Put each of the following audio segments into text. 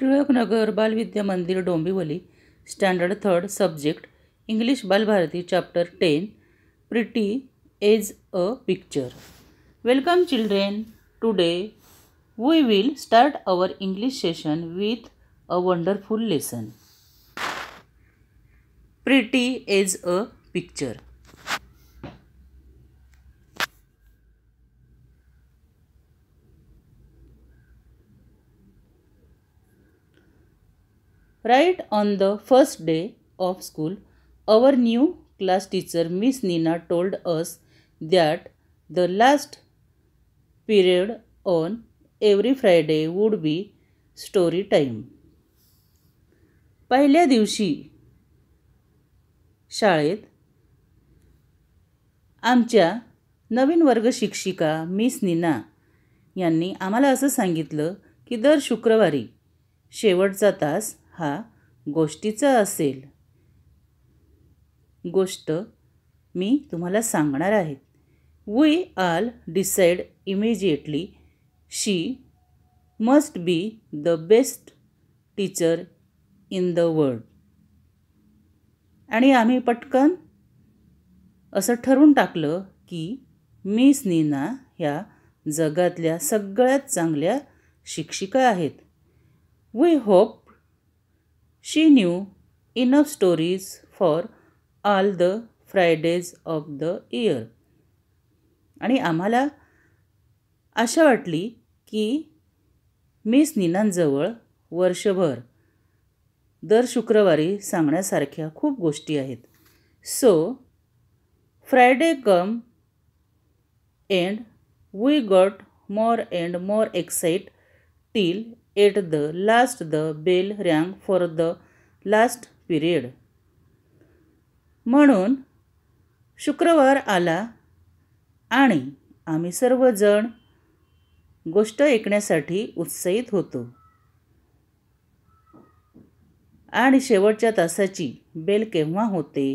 Tilaknagar Balvidya Mandir Dombivli standard third subject English Balbharati chapter ten pretty as a picture welcome children today we will start our English session with a wonderful lesson pretty as a picture right on the first day of school our new class teacher Miss Neena told us that the last period on every Friday would be story time पहिल्या दिवशी शाळेत आमच्या नवीन वर्ग शिक्षिका miss Neena यांनी आम्हाला असं सांगितलं की दर शुक्रवारी शेवटचा तास हा गोष्टीचा असेल गोष्ट मी तुम्हाला सांगणार आहे we all decided immediately she must be the best teacher in the world आणि आम्ही पटकन असं ठरवून टाकलं की मी नीना ह्या जगातल्या सगळ्यात चांगल्या शिक्षिका आहेत we hope she knew enough stories for all the Fridays of the year आणि आम्हाला आशा वाटली की मिस निनांजवळ वर्षभर दर शुक्रवारी सांगण्यासारख्या खूप गोष्टी आहेत so Friday came and we got more and more excited till at the last the bell rang for the last period म्हणून शुक्रवार आला आणि आम्ही सर्वजण गोष्ट ऐकण्यासाठी उत्साहित होतो आणि शेवटच्या तासाची बेल केव्हा होते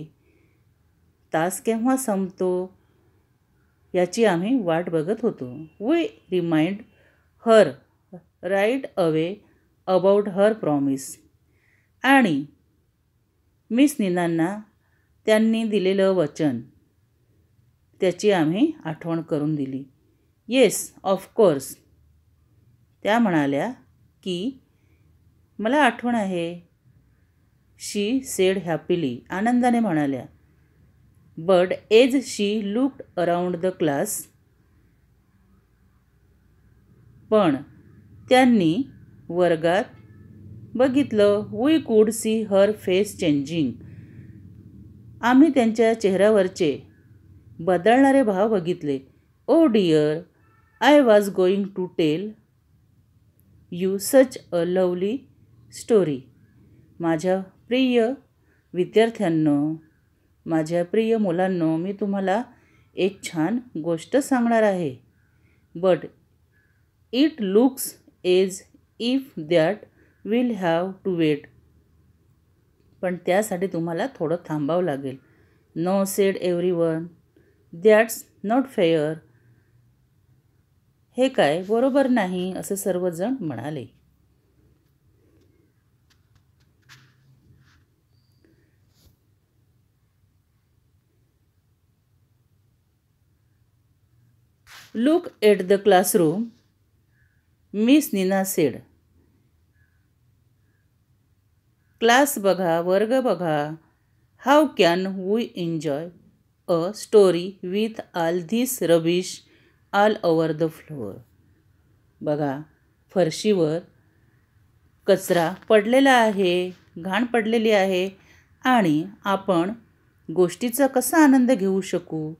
तास केव्हा संपतो याची आम्ही वाट बघत होतो we remind her right away about her promise आणि मिस निनांना त्यांनी दिलेलं वचन त्याची आम्ही आठवण करून दिली येस ऑफकोर्स त्या म्हणाल्या की मला आठवण आहे शी सेड हॅपिली आनंदाने म्हणाल्या but as she looked around the class पण त्यांनी वर्गात बघितलं we could see her face changing आम्ही त्यांच्या चेहऱ्यावरचे बदलणारे भाव बघितले oh dear I was going to tell you such a lovely story माझ्या प्रिय विद्यार्थ्यांनो माझ्या प्रिय मुलांनो मी तुम्हाला एक छान गोष्ट सांगणार आहे but it looks as if that will have to wait पण त्यासाठी तुम्हाला थोडं थांबावं लागेल no said everyone that's not fair हे काय बरोबर नाही असे सर्वजण म्हणाले look at the classroom Miss Neena said class बघा वर्ग बघा how can we enjoy a story with all this rubbish all over the floor बघा फरशीवर कचरा पडलेला आहे घाण पडलेली आहे आणि आपण गोष्टीचा कसा आनंद घेऊ शकू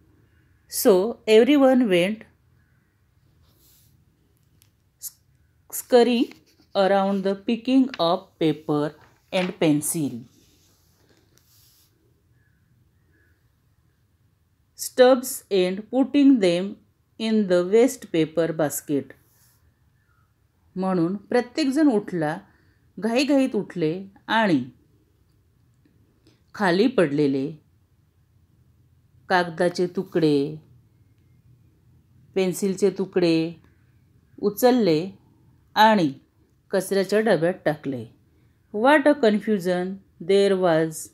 so everyone went scurry around the picking up paper and pencil stubs and putting them in the waste paper basket म्हणून प्रत्येकजण उठला घाईघाईत उठले आणि खाली पडलेले कागदाचे तुकडे पेन्सिलचे तुकडे उचलले आणि कचऱ्याच्या डब्यात टाकले वाट अ कन्फ्युजन देर वाज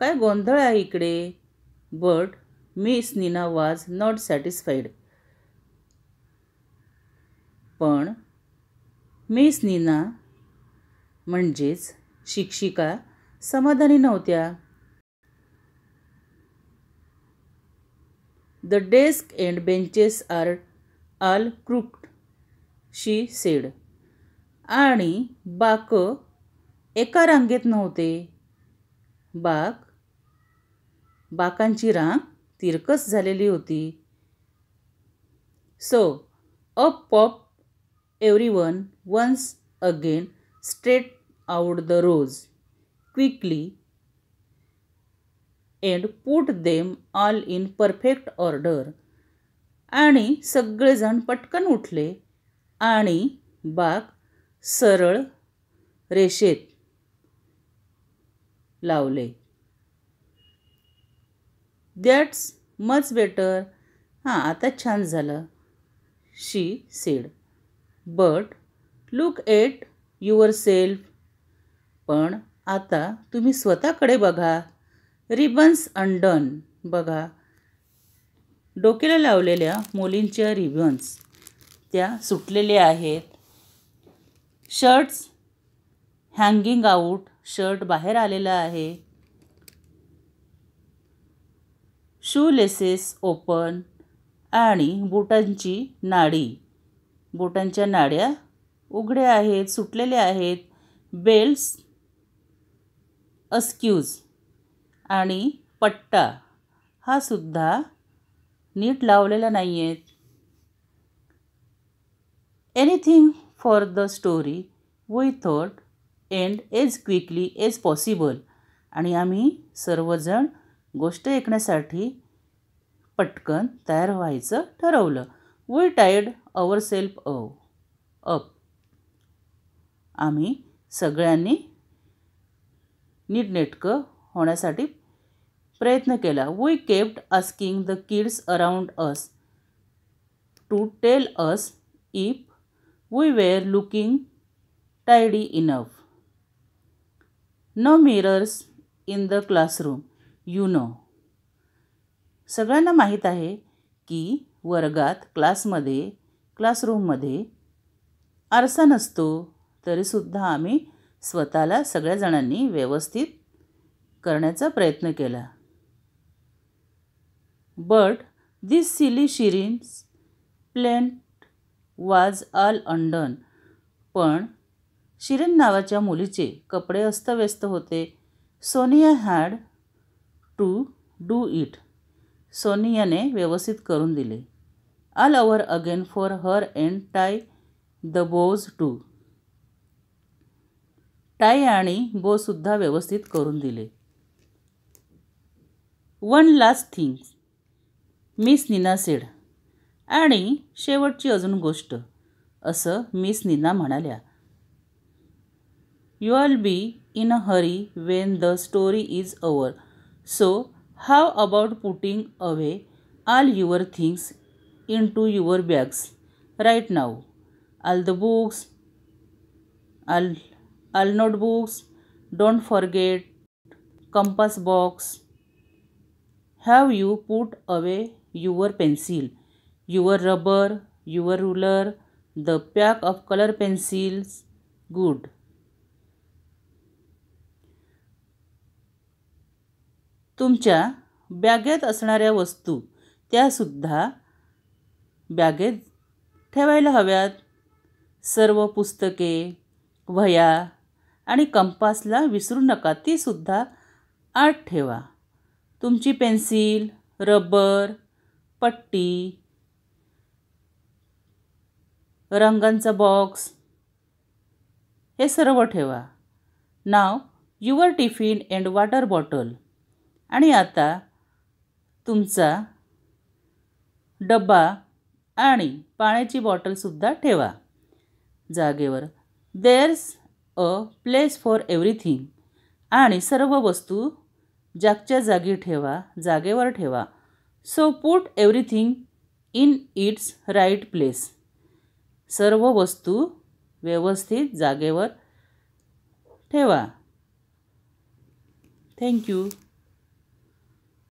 काय गोंधळ आहे इकडे but Miss Neena was not satisfied पण मिस नीना म्हणजेच शिक्षिका समाधानी नव्हत्या the desk and benches are all crooked she sed आणि बाक एका रांगेत नव्हते बाक बाकांची रांग तिरकस झालेली होती so up pop everyone once again straight out the rows quickly and put them all in perfect order आणि सगळेजण पटकन उठले आणि बाग सरळ रेषेत लावले दॅट्स मच बेटर हां आता छान झालं she said but look at yourself पण आता तुम्ही स्वतःकडे बघा रिबन्स अंडन बघा डोक्याला लावलेल्या मुलींच्या रिबन्स त्या सुटलेल्या आहेत शर्ट्स हँगिंग आऊट शर्ट बाहेर आलेला आहे शू लेसेस ओपन आणि बोटांची नाडी बोटांच्या नाड्या उघड्या आहेत सुटलेल्या आहेत बेल्ट्स अस्क्यूज आणि पट्टा हा सुद्धा नीट लावलेला नाही आहेत anything for the story we thought and as quickly as possible आणि आम्ही सर्वजण गोष्ट ऐकण्यासाठी पटकन तयार व्हायचं ठरवलं वी टायर्ड अवर सेल्फ अव अप आम्ही सगळ्यांनी नीटनेटकं होण्यासाठी प्रयत्न केला we kept asking the kids around us to tell us if we were looking tidy enough no mirrors in the classroom you know सगळ्यांना माहीत आहे की वर्गात क्लासमध्ये क्लासरूममध्ये आरसा नसतो तरीसुद्धा आम्ही स्वतःला सगळ्या जणांनी व्यवस्थित करण्याचा प्रयत्न केला but this silly Shireen's plait was all अंडन, पण शिरीन नावाच्या मुलीचे कपडे अस्तव्यस्त होते Sonia had to do it सोनियाने व्यवस्थित करून दिले all over again for her and tie the bows too tie आणि बोसुद्धा व्यवस्थित करून दिले one last things Miss Neena said आणि शेवटची अजून गोष्ट असं मिस नीना म्हणाल्या you all be in a hurry when the story is over so how about putting away all your things into your bags right now all the books all all notebooks don't forget compass box have you put away your pencil your rubber your ruler the pack of colour pencils good तुमच्या बॅगेत असणाऱ्या वस्तू त्यासुद्धा बॅगेत ठेवायला हव्यात सर्व पुस्तके वह्या आणि कंपासला विसरू नका तीसुद्धा आत ठेवा तुमची पेन्सिल रबर पट्टी रंगांचा बॉक्स हे सर्व ठेवा now your tiffin and water bottle आणि आता तुमचा डब्बा आणि पाण्याची बॉटलसुद्धा ठेवा जागेवर there's a place for everything आणि सर्व वस्तू जागच्या जागी ठेवा जागेवर ठेवा so put everything in its right place सर्व वस्तू व्यवस्थित जागेवर ठेवा थँक्यू